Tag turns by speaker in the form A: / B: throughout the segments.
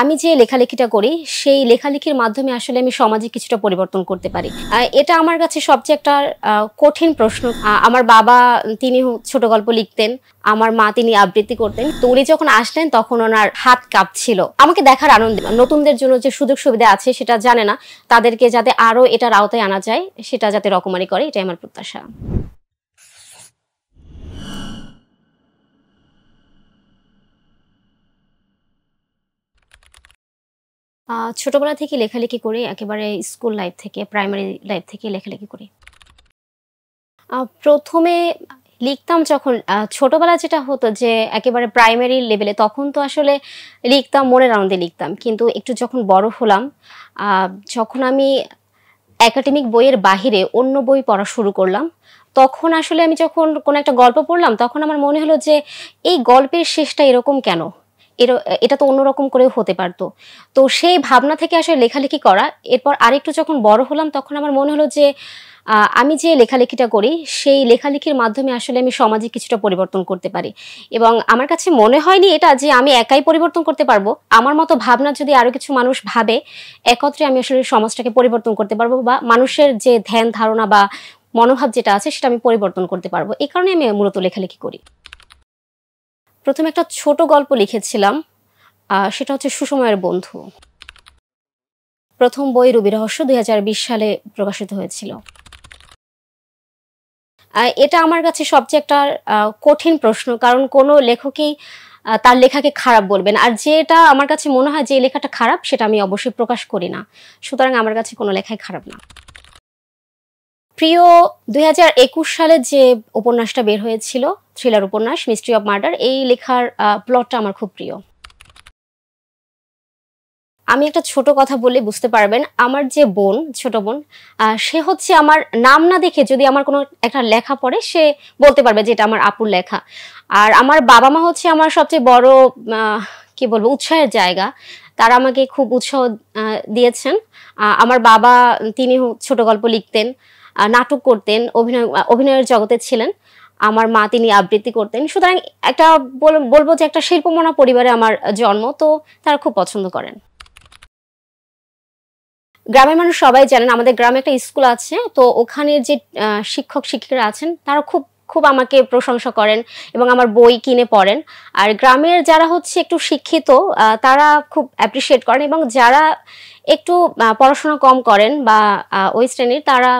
A: আমি যে লেখালেখিটা করি সেই লেখালেখির মাধ্যমে আসলে আমি সমাজে কিছুটা পরিবর্তন করতে পারি এটা আমার কাছে সবচেয়ে একটা কঠিন প্রশ্ন আমার বাবা তিনি ছোট গল্প লিখতেন আমার মা তিনি আবৃত্তি করতেন তো উনি যখন আসলেন তখন ওনার হাত কাঁপছিল আমাকে দেখার আনন্দ নতুনদের জন্য যে সুযোগ সুবিধা আছে সেটা জানে না তাদেরকে যাতে আরও এটার আওতায় আনা যায় সেটা যাতে রকমারি করে এটাই আমার প্রত্যাশা ছোটবেলা থেকে লেখালেখি করি একেবারে স্কুল লাইফ থেকে প্রাইমারি লাইফ থেকে লেখালেখি করি প্রথমে লিখতাম যখন ছোটবেলা যেটা হতো যে একেবারে প্রাইমারি লেভেলে তখন তো আসলে লিখতাম মনের আনন্দে লিখতাম কিন্তু একটু যখন বড় হলাম যখন আমি একাডেমিক বইয়ের বাহিরে অন্য বই পড়া শুরু করলাম তখন আসলে আমি যখন কোনো একটা গল্প পড়লাম তখন আমার মনে হলো যে এই গল্পের শেষটা এরকম কেন এটা তো অন্যরকম করেও হতে পারতো তো সেই ভাবনা থেকে আসলে লেখালেখি করা এরপর আরেকটু যখন বড় হলাম তখন আমার মনে হলো যে আমি যে লেখালেখিটা করি সেই লেখালেখির মাধ্যমে আসলে আমি সমাজে কিছুটা পরিবর্তন করতে পারি এবং আমার কাছে মনে হয়নি এটা যে আমি একাই পরিবর্তন করতে পারবো আমার মতো ভাবনা যদি আরও কিছু মানুষ ভাবে একত্রে আমি আসলে সমাজটাকে পরিবর্তন করতে পারবো বা মানুষের যে ধ্যান ধারণা বা মনোভাব যেটা আছে সেটা আমি পরিবর্তন করতে পারবো এই কারণে আমি মূলত লেখালেখি করি প্রথমে একটা ছোট গল্প লিখেছিলাম সেটা হচ্ছে সুসময়ের বন্ধু প্রথম বই রবি রহস্য দুই সালে প্রকাশিত হয়েছিল এটা আমার কাছে সবচেয়ে একটা কঠিন প্রশ্ন কারণ কোনো লেখকই তার লেখাকে খারাপ বলবেন আর যেটা আমার কাছে মনে হয় যে লেখাটা খারাপ সেটা আমি অবশ্যই প্রকাশ করি না সুতরাং আমার কাছে কোনো লেখাই খারাপ না প্রিয় দুই সালে যে উপন্যাসটা বের হয়েছিল থ্রিলার উপন্যাস মিস্ট্রি অব মার্ডার এই লেখার প্লটটা আমার খুব প্রিয় আমি একটা ছোট কথা বলে বুঝতে পারবেন আমার যে বোন ছোট বোন সে হচ্ছে আমার নাম না দেখে যদি আমার কোনো একটা লেখা পড়ে সে বলতে পারবে যে এটা আমার আপুর লেখা আর আমার বাবা মা হচ্ছে আমার সবচেয়ে বড় কি বলবো উৎসাহের জায়গা তারা আমাকে খুব উৎসাহ দিয়েছেন আমার বাবা তিনি ছোট গল্প লিখতেন নাটক করতেন অভিনয় অভিনয়ের জগতে ছিলেন আমার মা তিনি আবৃত্তি করতেন সুতরাং একটা বলবো যে একটা শিল্পমনা পরিবারে আমার জন্ম তো তারা খুব পছন্দ করেন গ্রামের মানুষ সবাই জানেন আমাদের গ্রামে একটা স্কুল আছে তো ওখানে যে শিক্ষক শিক্ষিকারা আছেন তারা খুব খুব আমাকে প্রশংসা করেন এবং আমার বই কিনে পড়েন আর গ্রামের যারা হচ্ছে একটু শিক্ষিত তারা খুব অ্যাপ্রিসিয়েট করেন এবং যারা একটু পড়াশোনা কম করেন বা ওই শ্রেণীর তারা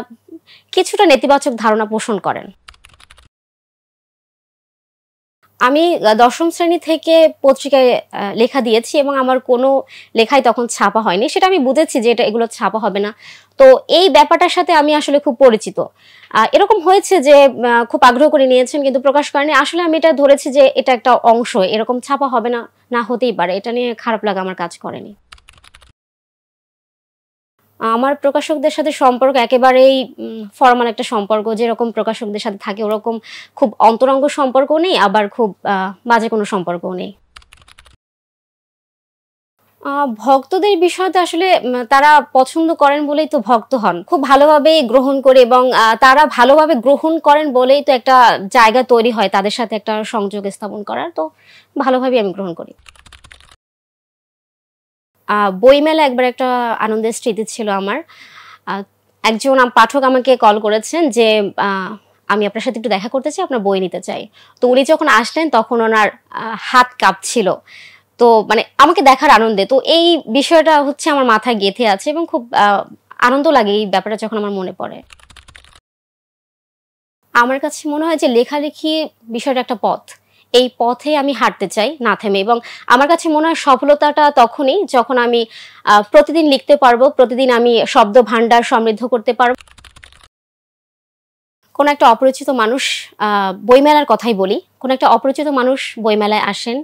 A: কিছুটা নেতিবাচক ধারণা পোষণ করেন আমি দশম শ্রেণী থেকে পত্রিকায় লেখা দিয়েছি এবং আমার কোনো লেখাই তখন ছাপা হয়নি সেটা আমি বুঝেছি যে এটা এগুলো ছাপা হবে না তো এই ব্যাপারটার সাথে আমি আসলে খুব পরিচিত এরকম হয়েছে যে খুব আগ্রহ করে নিয়েছেন কিন্তু প্রকাশ করেনি আসলে আমি এটা ধরেছি যে এটা একটা অংশ এরকম ছাপা হবে না না হতেই পারে এটা নিয়ে খারাপ লাগা আমার কাজ করেনি আমার প্রকাশকদের সাথে সম্পর্ক একেবারেই ফর্মাল একটা সম্পর্ক যেরকম প্রকাশকদের সাথে থাকে ওরকম খুব অন্তরঙ্গ সম্পর্ক নেই আবার খুব বাজে কোনো সম্পর্ক নেই ভক্তদের বিষয়টা আসলে তারা পছন্দ করেন বলেই তো ভক্ত হন খুব ভালোভাবে গ্রহণ করে এবং তারা ভালোভাবে গ্রহণ করেন বলেই তো একটা জায়গা তৈরি হয় তাদের সাথে একটা সংযোগ স্থাপন করার তো ভালোভাবে আমি গ্রহণ করি বইমেলা একবার একটা আনন্দের স্মৃতি ছিল আমার একজন পাঠক আমাকে কল করেছেন যে আমি আপনার সাথে একটু দেখা করতে চাই আপনার বই নিতে চাই তো উনি যখন আসলেন তখন ওনার হাত কাঁপছিল তো মানে আমাকে দেখার আনন্দে তো এই বিষয়টা হচ্ছে আমার মাথায় গেঁথে আছে এবং খুব আনন্দ লাগে এই ব্যাপারটা যখন আমার মনে পড়ে আমার কাছে মনে হয় যে লেখালেখি বিষয়টা একটা পথ এই পথে আমি হাঁটতে চাই না থেমে এবং আমার কাছে মনে হয় সফলতাটা তখনই যখন আমি প্রতিদিন লিখতে পারবো প্রতিদিন আমি শব্দ ভাণ্ডার সমৃদ্ধ করতে পারবো কোনো একটা অপরিচিত মানুষ বইমেলার কথাই বলি কোনো একটা অপরিচিত মানুষ বইমেলায় আসেন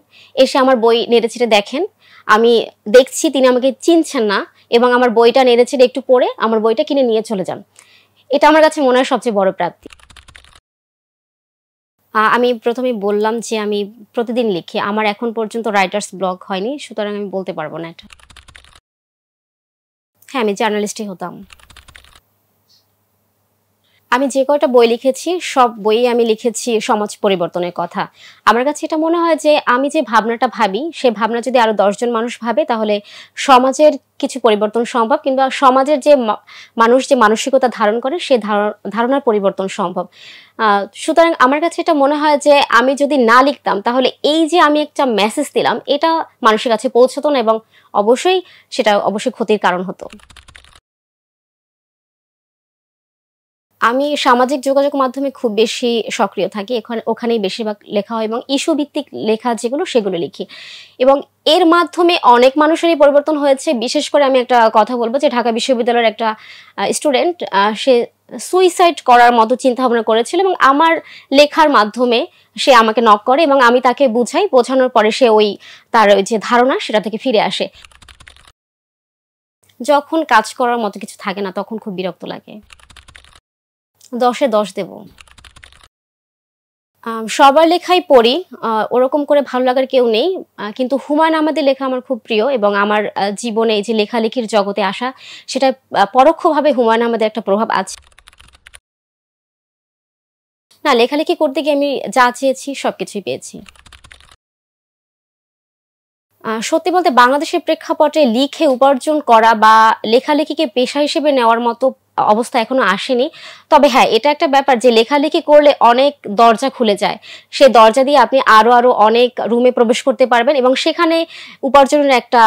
A: এসে আমার বই নেড়েছেড়ে দেখেন আমি দেখছি তিনি আমাকে চিনছেন না এবং আমার বইটা নেড়েছেড়ে একটু পড়ে আমার বইটা কিনে নিয়ে চলে যান এটা আমার কাছে মনে হয় সবচেয়ে বড় প্রাপ্তি আমি প্রথমে বললাম যে আমি প্রতিদিন লিখি আমার এখন পর্যন্ত রাইটার্স ব্লগ হয়নি সুতরাং আমি বলতে পারবো না এটা হ্যাঁ আমি জার্নালিস্টই হতাম আমি যে কয়টা বই লিখেছি সব বইয়ে আমি লিখেছি সমাজ পরিবর্তনের কথা আমার কাছে এটা মনে হয় যে আমি যে ভাবনাটা ভাবি সে ভাবনা যদি আরো দশজন মানুষ ভাবে তাহলে সমাজের কিছু পরিবর্তন সম্ভব কিংবা সমাজের যে মানুষ যে মানসিকতা ধারণ করে সে ধারণার পরিবর্তন সম্ভব সুতরাং আমার কাছে এটা মনে হয় যে আমি যদি না লিখতাম তাহলে এই যে আমি একটা মেসেজ দিলাম এটা মানুষের কাছে পৌঁছতো না এবং অবশ্যই সেটা অবশ্যই ক্ষতির কারণ হতো আমি সামাজিক যোগাযোগ মাধ্যমে খুব বেশি সক্রিয় থাকি এখানে ওখানেই বেশিরভাগ লেখা হয় এবং ইস্যু ভিত্তিক লেখা যেগুলো সেগুলো লিখি এবং এর মাধ্যমে অনেক মানুষেরই পরিবর্তন হয়েছে বিশেষ করে আমি একটা কথা বলবো যে ঢাকা বিশ্ববিদ্যালয়ের একটা স্টুডেন্ট সে সুইসাইড করার মতো চিন্তা ভাবনা করেছিল এবং আমার লেখার মাধ্যমে সে আমাকে নক করে এবং আমি তাকে বুঝাই বোঝানোর পরে সে ওই তার ওই যে ধারণা সেটা থেকে ফিরে আসে যখন কাজ করার মতো কিছু থাকে না তখন খুব বিরক্ত লাগে দশে দশ দেব সবার লেখাই পড়ি ওরকম করে ভালো লাগার কেউ নেই কিন্তু হুমায়ুন আমাদের লেখা আমার খুব প্রিয় এবং আমার জীবনে যে লেখালেখির জগতে আসা সেটা পরোক্ষভাবে হুমায়ুন আমাদের একটা প্রভাব আছে না লেখালেখি করতে গিয়ে আমি যা চেয়েছি সব কিছুই পেয়েছি সত্যি বলতে বাংলাদেশের প্রেক্ষাপটে লিখে উপার্জন করা বা লেখালেখিকে পেশা হিসেবে নেওয়ার মতো অবস্থা এখনো আসেনি তবে হ্যাঁ এটা একটা ব্যাপার যে লেখালেখি করলে অনেক দরজা খুলে যায় সে দরজা দিয়ে আপনি আরো আরো অনেক রুমে প্রবেশ করতে পারবেন এবং সেখানে উপার্জনের একটা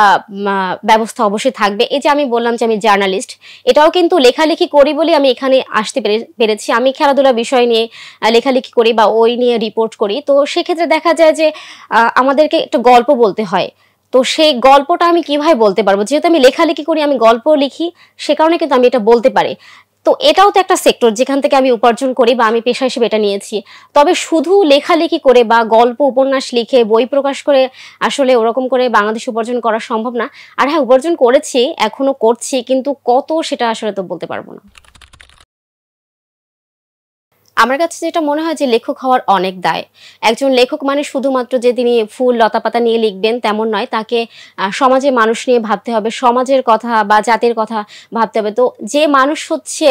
A: ব্যবস্থা অবশ্যই থাকবে এই যে আমি বললাম যে আমি জার্নালিস্ট এটাও কিন্তু লেখালেখি করি বলে আমি এখানে আসতে পেরেছি আমি খেলাধুলা বিষয় নিয়ে লেখালেখি করি বা ওই নিয়ে রিপোর্ট করি তো সেক্ষেত্রে দেখা যায় যে আমাদেরকে একটা গল্প বলতে হয় তো সেই গল্পটা আমি কিভাবে বলতে পারবো যেহেতু আমি লেখালেখি করি আমি গল্প লিখি সে কারণে কিন্তু আমি এটা বলতে পারি তো এটাও তো একটা সেক্টর যেখান থেকে আমি উপার্জন করি বা আমি পেশা হিসেবে এটা নিয়েছি তবে শুধু লেখালেখি করে বা গল্প উপন্যাস লিখে বই প্রকাশ করে আসলে ওরকম করে বাংলাদেশ উপার্জন করা সম্ভব না আর হ্যাঁ উপার্জন করেছি এখনো করছি কিন্তু কত সেটা আসলে তো বলতে পারবো না আমার কাছে যেটা মনে হয় যে লেখক হওয়ার অনেক দায় একজন লেখক মানে শুধুমাত্র যে তিনি ফুল লতাপাতা নিয়ে লিখবেন তেমন নয় তাকে সমাজে মানুষ নিয়ে ভাবতে হবে সমাজের কথা বা জাতির কথা ভাবতে হবে তো যে মানুষ হচ্ছে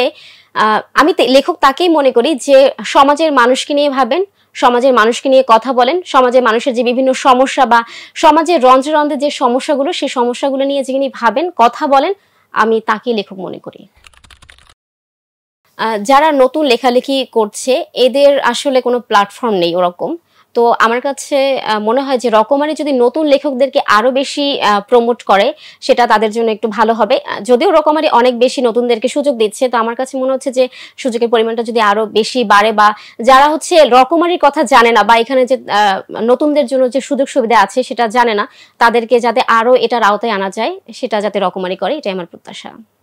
A: আমি লেখক তাকেই মনে করি যে সমাজের মানুষকে নিয়ে ভাবেন সমাজের মানুষকে নিয়ে কথা বলেন সমাজের মানুষের যে বিভিন্ন সমস্যা বা সমাজের রঞ্জে রন্ধে যে সমস্যাগুলো সেই সমস্যাগুলো নিয়ে যিনি ভাবেন কথা বলেন আমি তাকেই লেখক মনে করি যারা নতুন লেখালেখি করছে এদের আসলে কোনো প্ল্যাটফর্ম নেই ওরকম তো আমার কাছে মনে হয় যে রকমারি যদি নতুন লেখকদেরকে আরও বেশি প্রমোট করে সেটা তাদের জন্য একটু ভালো হবে যদিও রকমারি অনেক বেশি নতুনদেরকে সুযোগ দিচ্ছে তো আমার কাছে মনে হচ্ছে যে সুযোগের পরিমাণটা যদি আরও বেশি বাড়ে বা যারা হচ্ছে রকমারির কথা জানে না বা এখানে যে নতুনদের জন্য যে সুযোগ সুবিধা আছে সেটা জানে না তাদেরকে যাতে আরও এটার আওতায় আনা যায় সেটা যাতে রকমারি করে এটাই আমার প্রত্যাশা